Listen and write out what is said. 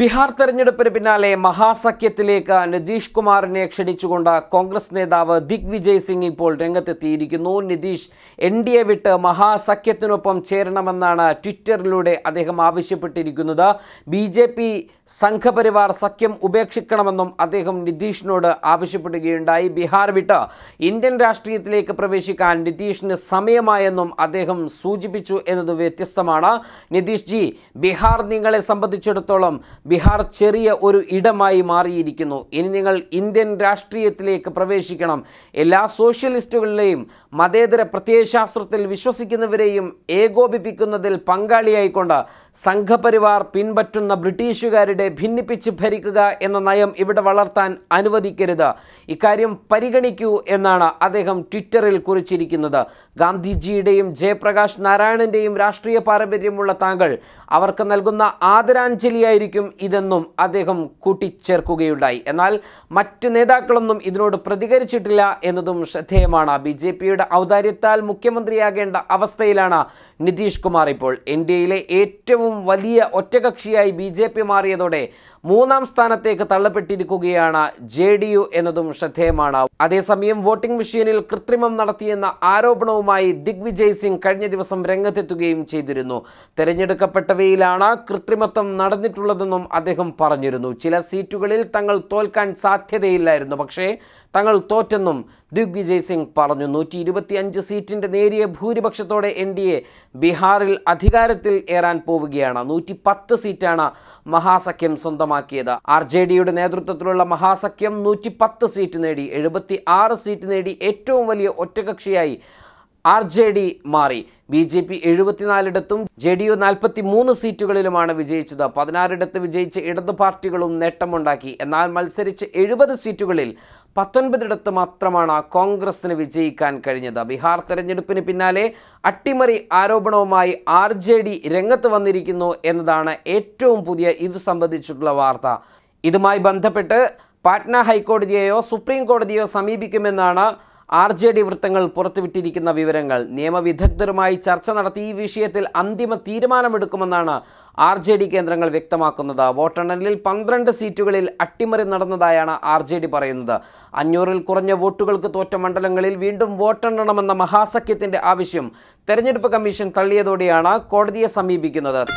ബീഹാർ തെരഞ്ഞെടുപ്പിന് പിന്നാലെ മഹാസഖ്യത്തിലേക്ക് നിതീഷ് കുമാറിനെ ക്ഷണിച്ചുകൊണ്ട് കോൺഗ്രസ് നേതാവ് ദിഗ്വിജയ് സിംഗ് ഇപ്പോൾ രംഗത്തെത്തിയിരിക്കുന്നു നിതീഷ് എൻ ഡി എ വിട്ട് മഹാസഖ്യത്തിനൊപ്പം ചേരണമെന്നാണ് ട്വിറ്ററിലൂടെ അദ്ദേഹം ആവശ്യപ്പെട്ടിരിക്കുന്നത് ബി ജെ പി സംഘപരിവാർ സഖ്യം ഉപേക്ഷിക്കണമെന്നും അദ്ദേഹം നിതീഷിനോട് ആവശ്യപ്പെടുകയുണ്ടായി ബീഹാർ വിട്ട് ഇന്ത്യൻ രാഷ്ട്രീയത്തിലേക്ക് പ്രവേശിക്കാൻ നിതീഷിന് സമയമായെന്നും അദ്ദേഹം സൂചിപ്പിച്ചു എന്നത് വ്യത്യസ്തമാണ് നിതീഷ് ജി ബീഹാർ നിങ്ങളെ സംബന്ധിച്ചിടത്തോളം ബീഹാർ ചെറിയ ഒരു ഇടമായി മാറിയിരിക്കുന്നു ഇനി നിങ്ങൾ ഇന്ത്യൻ രാഷ്ട്രീയത്തിലേക്ക് പ്രവേശിക്കണം എല്ലാ സോഷ്യലിസ്റ്റുകളിലെയും മതേതര പ്രത്യയശാസ്ത്രത്തിൽ വിശ്വസിക്കുന്നവരെയും ഏകോപിപ്പിക്കുന്നതിൽ പങ്കാളിയായിക്കൊണ്ട് സംഘപരിവാർ പിൻപറ്റുന്ന ബ്രിട്ടീഷുകാരുടെ ഭിന്നിപ്പിച്ച് ഭരിക്കുക എന്ന നയം ഇവിടെ വളർത്താൻ അനുവദിക്കരുത് ഇക്കാര്യം പരിഗണിക്കൂ എന്നാണ് അദ്ദേഹം ട്വിറ്ററിൽ കുറിച്ചിരിക്കുന്നത് ഗാന്ധിജിയുടെയും ജയപ്രകാശ് നാരായണൻ്റെയും രാഷ്ട്രീയ പാരമ്പര്യമുള്ള താങ്കൾ അവർക്ക് നൽകുന്ന ആദരാഞ്ജലിയായിരിക്കും ഇതെന്നും അദ്ദേഹം കൂട്ടിച്ചേർക്കുകയുണ്ടായി എന്നാൽ മറ്റ് നേതാക്കളൊന്നും ഇതിനോട് പ്രതികരിച്ചിട്ടില്ല എന്നതും ശ്രദ്ധേയമാണ് ബി ജെ പിയുടെ ഔദാര്യത്താൽ മുഖ്യമന്ത്രിയാകേണ്ട അവസ്ഥയിലാണ് നിതീഷ് കുമാർ ഇപ്പോൾ ഇന്ത്യയിലെ ഏറ്റവും വലിയ ഒറ്റകക്ഷിയായി ബി മാറിയതോടെ മൂന്നാം സ്ഥാനത്തേക്ക് തള്ളപ്പെട്ടിരിക്കുകയാണ് ജെ ഡി യു എന്നതും ശ്രദ്ധേയമാണ് അതേസമയം വോട്ടിംഗ് മെഷീനിൽ കൃത്രിമം നടത്തിയെന്ന ആരോപണവുമായി ദിഗ്വിജയ് സിംഗ് കഴിഞ്ഞ ദിവസം രംഗത്തെത്തുകയും ചെയ്തിരുന്നു തെരഞ്ഞെടുക്കപ്പെട്ടവയിലാണ് കൃത്രിമത്വം നടന്നിട്ടുള്ളതെന്നും അദ്ദേഹം പറഞ്ഞിരുന്നു ചില സീറ്റുകളിൽ തങ്ങൾ തോൽക്കാൻ സാധ്യതയില്ലായിരുന്നു പക്ഷേ തങ്ങൾ തോറ്റെന്നും ദിഗ്വിജയ് സിംഗ് പറഞ്ഞു നൂറ്റി ഇരുപത്തിയഞ്ച് സീറ്റിൻ്റെ നേരിയ ഭൂരിപക്ഷത്തോടെ എൻ ഡി എ ബീഹാറിൽ അധികാരത്തിൽ ഏറാൻ പോവുകയാണ് നൂറ്റി പത്ത് സീറ്റാണ് മഹാസഖ്യം സ്വന്തം സ്വന്തമാക്കിയത് ആർ ജെ ഡിയുടെ നേതൃത്വത്തിലുള്ള മഹാസഖ്യം നൂറ്റി സീറ്റ് നേടി എഴുപത്തി സീറ്റ് നേടി ഏറ്റവും വലിയ ഒറ്റകക്ഷിയായി ആർ ജെ ഡി മാറി ബി ജെ പി എഴുപത്തിനാലിടത്തും ജെ ഡി യു നാൽപ്പത്തി മൂന്ന് സീറ്റുകളിലുമാണ് വിജയിച്ചത് പതിനാറിടത്ത് വിജയിച്ച ഇടതു പാർട്ടികളും നേട്ടമുണ്ടാക്കി എന്നാൽ മത്സരിച്ച് എഴുപത് സീറ്റുകളിൽ പത്തൊൻപതിടത്ത് മാത്രമാണ് കോൺഗ്രസിന് വിജയിക്കാൻ കഴിഞ്ഞത് ബീഹാർ തെരഞ്ഞെടുപ്പിന് പിന്നാലെ അട്ടിമറി ആരോപണവുമായി ആർ ജെ ഡി രംഗത്ത് വന്നിരിക്കുന്നു എന്നതാണ് ഏറ്റവും പുതിയ ഇത് സംബന്ധിച്ചിട്ടുള്ള വാർത്ത ഇതുമായി ബന്ധപ്പെട്ട് പാറ്റ്ന ഹൈക്കോടതിയെയോ സുപ്രീം കോടതിയോ സമീപിക്കുമെന്നാണ് ആർ ജെ ഡി വൃത്തങ്ങൾ പുറത്തുവിട്ടിരിക്കുന്ന വിവരങ്ങൾ നിയമവിദഗ്ധരുമായി ചർച്ച നടത്തി ഈ വിഷയത്തിൽ അന്തിമ തീരുമാനമെടുക്കുമെന്നാണ് ആർ ജെ ഡി കേന്ദ്രങ്ങൾ വ്യക്തമാക്കുന്നത് വോട്ടെണ്ണലിൽ പന്ത്രണ്ട് സീറ്റുകളിൽ അട്ടിമറി നടന്നതായാണ് ആർ ജെ ഡി പറയുന്നത് അഞ്ഞൂറിൽ കുറഞ്ഞ വോട്ടുകൾക്ക് തോറ്റ മണ്ഡലങ്ങളിൽ വീണ്ടും വോട്ടെണ്ണണമെന്ന മഹാസഖ്യത്തിന്റെ ആവശ്യം തെരഞ്ഞെടുപ്പ് കമ്മീഷൻ തള്ളിയതോടെയാണ് കോടതിയെ സമീപിക്കുന്നത്